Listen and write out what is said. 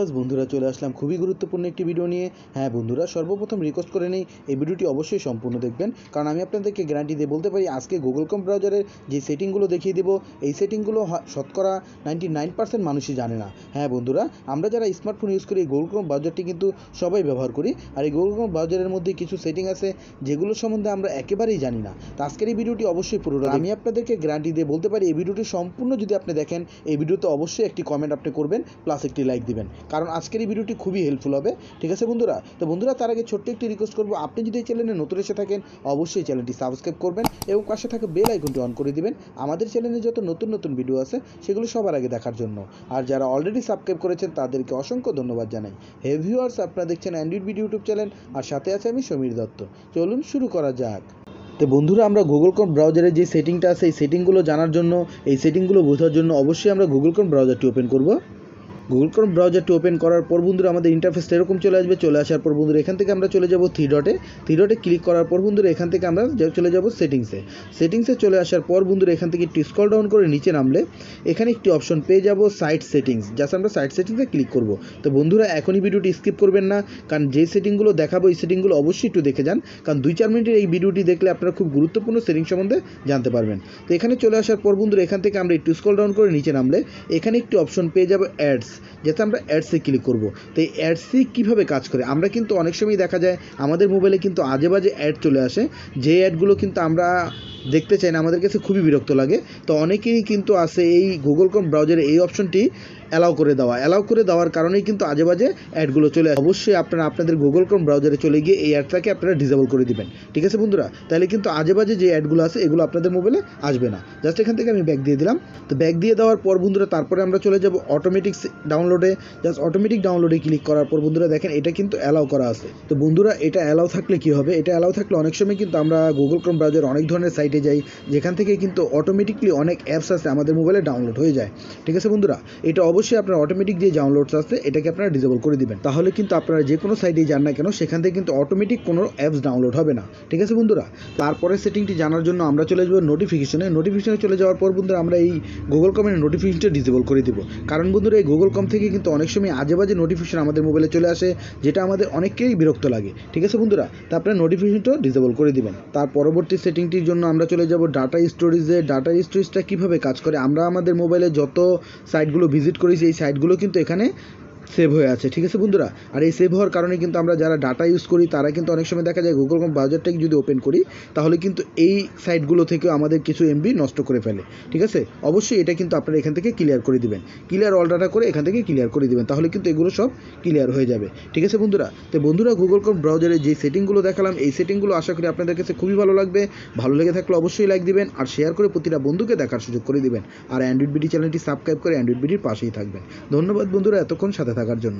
Viewers বন্ধুরা চলে আসলাম খুবই গুরুত্বপূর্ণ একটি ভিডিও নিয়ে হ্যাঁ বন্ধুরা সর্বপ্রথম রিকোয়েস্ট করে নিই এই ভিডিওটি অবশ্যই সম্পূর্ণ দেখবেন কারণ আমি আপনাদেরকে গ্যারান্টি দিয়ে বলতে পারি আজকে গুগল কম ব্রাউজারের যে সেটিংগুলো দেখিয়ে দেবো এই সেটিংগুলো শতকরা নাইনটি নাইন পার্সেন্ট মানুষই জানে না হ্যাঁ বন্ধুরা আমরা যারা স্মার্টফোন ইউজ করি এই গুগল কম ব্রাউজারটি কিন্তু সবাই ব্যবহার করি আর এই গুগল কম ব্রাউজারের মধ্যে কিছু সেটিং আছে যেগুলো সম্বন্ধে আমরা একেবারেই জানি না তো আজকের এই ভিডিওটি অবশ্যই পুরো আমি আপনাদেরকে গ্যারান্টি দিয়ে বলতে পারি এই ভিডিওটি সম্পূর্ণ যদি আপনি দেখেন এই ভিডিওতে অবশ্যই একটি কমেন্ট আপনি করবেন প্লাস একটি লাইক দিবেন কারণ আজকের এই ভিডিওটি খুবই হেল্পফুল হবে ঠিক আছে বন্ধুরা তো বন্ধুরা তার আগে ছোট্ট একটি রিকোয়েস্ট করবো আপনি যদি এই চ্যানেলে নতুন এসে থাকেন অবশ্যই চ্যানেলটি সাবস্ক্রাইব করবেন এবং পাশে থাকা বেল আইকনটি অন করে দিবেন আমাদের চ্যানেলে যত নতুন নতুন ভিডিও আছে সেগুলো সবার আগে দেখার জন্য আর যারা অলরেডি সাবস্ক্রাইব করেছেন তাদেরকে অসংখ্য ধন্যবাদ জানাই হে ভিউয়ার্স আপনারা দেখছেন অ্যান্ড্রয়েড ভিডিও ইউটিউব চ্যানেল আর সাথে আছে আমি সমীর দত্ত চলুন শুরু করা যাক তো বন্ধুরা আমরা গুগল কোন ব্রাউজারে যে সেটিংটা আছে এই সেটিংগুলো জানার জন্য এই সেটিংগুলো বোঝার জন্য অবশ্যই আমরা গুগল কোন ব্রাউজারটি ওপেন করবো গুগল ক্রোম ব্রাউজারটি ওপেন করার পর বন্ধুরা আমাদের ইন্টারফেসটা এরকম চলে আসবে চলে আসার পর বন্ধুরা এখান থেকে আমরা চলে যাব থ্রি ডটে থ্রি ডটে ক্লিক করার পর বন্ধুরা এখান থেকে আমরা চলে যাব সেটিংসে সেটিংসে চলে আসার পর বন্ধুরা এখান থেকে একটু স্কল ডাউন করে নিচে নামলে এখানে একটি অপশন পেয়ে যাব সাইট সেটিংস জাস্ট আমরা সাইট সেটিংসে ক্লিক করব তো বন্ধুরা এখনই ভিডিওটি স্কিপ করবেন না কারণ যে সেটিংগুলো দেখাবো এই সেটিংগুলো অবশ্যই একটু দেখে যান কারণ দুই চার মিনিটের এই ভিডিওটি দেখলে আপনারা খুব গুরুত্বপূর্ণ সেটিং সম্বন্ধে জানতে পারবেন তো এখানে চলে আসার পর বন্ধুরা এখান থেকে আমরা একটু স্কল ডাউন করে নিচে নামলে এখানে একটি অপশন পেয়ে যাব অ্যাডস যেটা আমরা অ্যাডসে ক্লিক করব তো এই অ্যাডসে কীভাবে কাজ করে আমরা কিন্তু অনেক সময় দেখা যায় আমাদের মোবাইলে কিন্তু আজে বাজে অ্যাড চলে আসে যে অ্যাডগুলো কিন্তু আমরা দেখতে চাই না আমাদের কাছে খুবই বিরক্ত লাগে তো অনেকেই কিন্তু আসে এই গুগল ক্রোম ব্রাউজারে এই অপশনটি অ্যালাউ করে দেওয়া অ্যালাউ করে দেওয়ার কারণেই কিন্তু আজে বাজে অ্যাডগুলো চলে অবশ্যই আপনারা আপনাদের গুগল ক্রোম ব্রাউজারে চলে গিয়ে এই অ্যাডটাকে আপনারা ডিসেবল করে দেবেন ঠিক আছে বন্ধুরা তাহলে কিন্তু আজে বাজে যে অ্যাডগুলো আছে এগুলো আপনাদের মোবাইলে আসবে না জাস্ট এখান থেকে আমি ব্যাক দিয়ে দিলাম তো ব্যাক দিয়ে দেওয়ার পর বন্ধুরা তারপরে আমরা চলে যাব অটোমেটিক ডাউনলোডে জাস্ট অটোমেটিক ডাউনলোডে ক্লিক করার পর বন্ধুরা দেখেন এটা কিন্তু অ্যালাউ করা আছে তো বন্ধুরা এটা অ্যালাউ থাকলে কি হবে এটা অ্যালাউ থাকলে অনেক সময় কিন্তু আমরা গুগল ক্রোম ব্রাউজার অনেক ধরনের সাইটে যাই যেখান থেকে কিন্তু অটোমেটিকলি অনেক অ্যাপস আছে আমাদের মোবাইলে ডাউনলোড হয়ে যায় ঠিক আছে বন্ধুরা এটা অবশ্যই আপনার অটোমেটিক যে ডাউনলোডস আছে এটাকে আপনারা ডিজেবল করে দিবেন তাহলে কিন্তু আপনারা যে কোনো সাইডে যান না কেন সেখান থেকে কিন্তু অটোমেটিক কোনো অ্যাপস ডাউনলোড হবে না ঠিক আছে বন্ধুরা তারপরে সেটিংটি জানার জন্য আমরা চলে যাবো নোটিফিকেশনে নোটিফিকেশনে চলে যাওয়ার পর বন্ধুরা আমরা এই গুগল কমের নোটিফিকেশনটা ডিজেবল করে দেবো কারণ বন্ধুরা এই গুগল কম থেকে কিন্তু অনেক সময় আজে বাজে নোটিফিকেশন আমাদের মোবাইলে চলে আসে যেটা আমাদের অনেককেই বিরক্ত লাগে ঠিক আছে বন্ধুরা তা আপনার নোটিফিকেশনটা ডিজেবল করে দিবেন তার পরবর্তী সেটিংটির জন্য আমরা চলে যাব ডাটা স্টোরেজে ডাটা স্টোরেজটা কীভাবে কাজ করে আমরা আমাদের মোবাইলে যত সাইটগুলো ভিজিট করে করেছি এই সাইটগুলো কিন্তু এখানে সেভ হয়ে আছে ঠিক আছে বন্ধুরা আর এই সেভ হওয়ার কারণে কিন্তু আমরা যারা ডাটা ইউজ করি তারা কিন্তু অনেক সময় দেখা যায় গুগল ক্রোম ব্রাউজারটাকে যদি ওপেন করি তাহলে কিন্তু এই সাইটগুলো থেকেও আমাদের কিছু এমবি নষ্ট করে ফেলে ঠিক আছে অবশ্যই এটা কিন্তু আপনারা এখান থেকে ক্লিয়ার করে দিবেন ক্লিয়ার অল ডাটা করে এখান থেকে ক্লিয়ার করে দিবেন তাহলে কিন্তু এগুলো সব ক্লিয়ার হয়ে যাবে ঠিক আছে বন্ধুরা তো বন্ধুরা গুগল ক্রোম ব্রাউজারে যে সেটিংগুলো দেখালাম এই সেটিংগুলো আশা করি আপনাদের কাছে খুবই ভালো লাগবে ভালো লেগে থাকলে অবশ্যই লাইক দিবেন আর শেয়ার করে প্রতিটা বন্ধুকে দেখার সুযোগ করে দিবেন আর অ্যান্ড্রয়েড বিডি চ্যানেলটি সাবস্ক্রাইব করে অ্যান্ড্রয়েড বিডির পাশেই থাকবেন ধন্যবাদ বন্ধুরা এতক্ষণ সাথে Gracias.